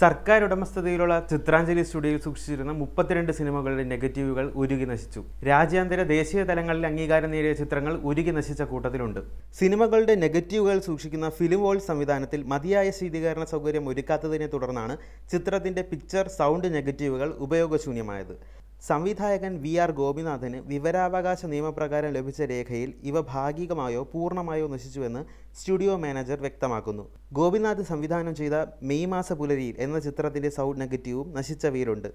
സർക്കാർ ഉടമസ്ഥതയിലുള്ള ചിത്രാഞ്ജലി സ്റ്റുഡിയോയിൽ സൂക്ഷിച്ചിരുന്ന മുപ്പത്തിരണ്ട് സിനിമകളുടെ നെഗറ്റീവുകൾ ഉരുകി നശിച്ചു രാജ്യാന്തര ദേശീയ തലങ്ങളിൽ അംഗീകാരം നേടിയ ചിത്രങ്ങൾ ഉരുകി നശിച്ച കൂട്ടത്തിലുണ്ട് സിനിമകളുടെ നെഗറ്റീവുകൾ സൂക്ഷിക്കുന്ന ഫിലിം വോൾ സംവിധാനത്തിൽ മതിയായ ശീതീകരണ സൗകര്യം ഒരുക്കാത്തതിനെ തുടർന്നാണ് ചിത്രത്തിന്റെ പിക്ചർ സൗണ്ട് നെഗറ്റീവുകൾ ഉപയോഗശൂന്യമായത് സംവിധായകൻ വി ആർ ഗോപിനാഥന് വിവരാവകാശ നിയമപ്രകാരം ലഭിച്ച രേഖയിൽ ഇവ ഭാഗികമായോ പൂർണ്ണമായോ നശിച്ചുവെന്ന് സ്റ്റുഡിയോ മാനേജർ വ്യക്തമാക്കുന്നു ഗോപിനാഥ് സംവിധാനം ചെയ്ത മെയ് മാസ പുലരിയിൽ എന്ന ചിത്രത്തിൻ്റെ സൗണ്ട് നെഗറ്റീവും നശിച്ചവയിലുണ്ട്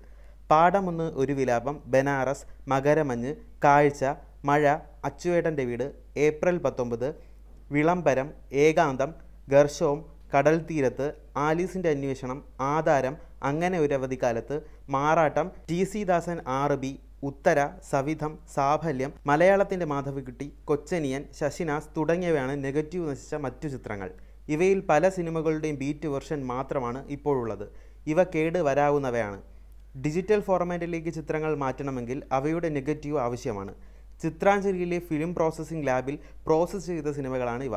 പാടമൊന്ന് ഒരു വിലാപം ബനാറസ് മകരമഞ്ഞ് കാഴ്ച മഴ അച്ചുവേട്ടൻ്റെ വീട് ഏപ്രിൽ പത്തൊമ്പത് വിളംബരം ഏകാന്തം ഗർഷവും കടൽ തീരത്ത് ആലീസിൻ്റെ അന്വേഷണം ആധാരം അങ്ങനെ Oravadhi Kalathu Marattam T C Dasan R B Uthara Savidham Saphalyam മലയാളത്തിൻ്റെ മാധവിക്കുട്ടി കൊച്ചനിയൻ ശശിനാസ് തുടങ്ങിയവയാണ് നെഗറ്റീവ് നശിച്ച മറ്റു ചിത്രങ്ങൾ ഇവയിൽ പല സിനിമകളുടെയും ബീറ്റ് വെർഷൻ മാത്രമാണ് ഇപ്പോഴുള്ളത് ഇവ കേട് വരാവുന്നവയാണ് ഡിജിറ്റൽ ഫോർമാറ്റിലേക്ക് ചിത്രങ്ങൾ മാറ്റണമെങ്കിൽ അവയുടെ നെഗറ്റീവ് ആവശ്യമാണ് ചിത്രാഞ്ജലിയിലെ ഫിലിം പ്രോസസ്സിംഗ് ലാബിൽ പ്രോസസ്സ് ചെയ്ത സിനിമകളാണ് ഇവ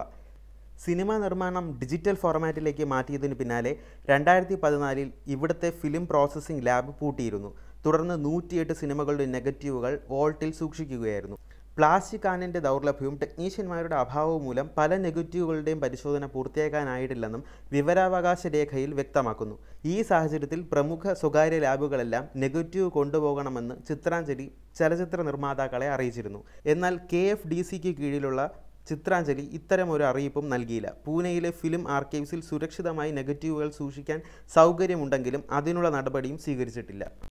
സിനിമാ നിർമ്മാണം ഡിജിറ്റൽ ഫോർമാറ്റിലേക്ക് മാറ്റിയതിന് പിന്നാലെ രണ്ടായിരത്തി പതിനാലിൽ ഇവിടുത്തെ ഫിലിം പ്രോസസ്സിംഗ് ലാബ് പൂട്ടിയിരുന്നു തുടർന്ന് നൂറ്റിയെട്ട് സിനിമകളുടെ നെഗറ്റീവുകൾ വോൾട്ടിൽ സൂക്ഷിക്കുകയായിരുന്നു പ്ലാസ്റ്റിക് ആനിൻ്റെ ദൗർലഭ്യവും ടെക്നീഷ്യന്മാരുടെ അഭാവവും മൂലം പല നെഗറ്റീവുകളുടെയും പരിശോധന പൂർത്തിയാക്കാനായിട്ടില്ലെന്നും വിവരാവകാശ രേഖയിൽ വ്യക്തമാക്കുന്നു ഈ സാഹചര്യത്തിൽ പ്രമുഖ സ്വകാര്യ ലാബുകളെല്ലാം നെഗറ്റീവ് കൊണ്ടുപോകണമെന്ന് ചിത്രാഞ്ജലി ചലച്ചിത്ര നിർമ്മാതാക്കളെ അറിയിച്ചിരുന്നു എന്നാൽ കെ എഫ് ഡി സിക്ക് കീഴിലുള്ള ചിത്രാഞ്ജലി ഇത്തരം ഒരു അറിയിപ്പും നൽകിയില്ല പൂനെയിലെ ഫിലിം ആർക്കൈവ്സിൽ സുരക്ഷിതമായി നെഗറ്റീവുകൾ സൂക്ഷിക്കാൻ സൗകര്യമുണ്ടെങ്കിലും അതിനുള്ള നടപടിയും സ്വീകരിച്ചിട്ടില്ല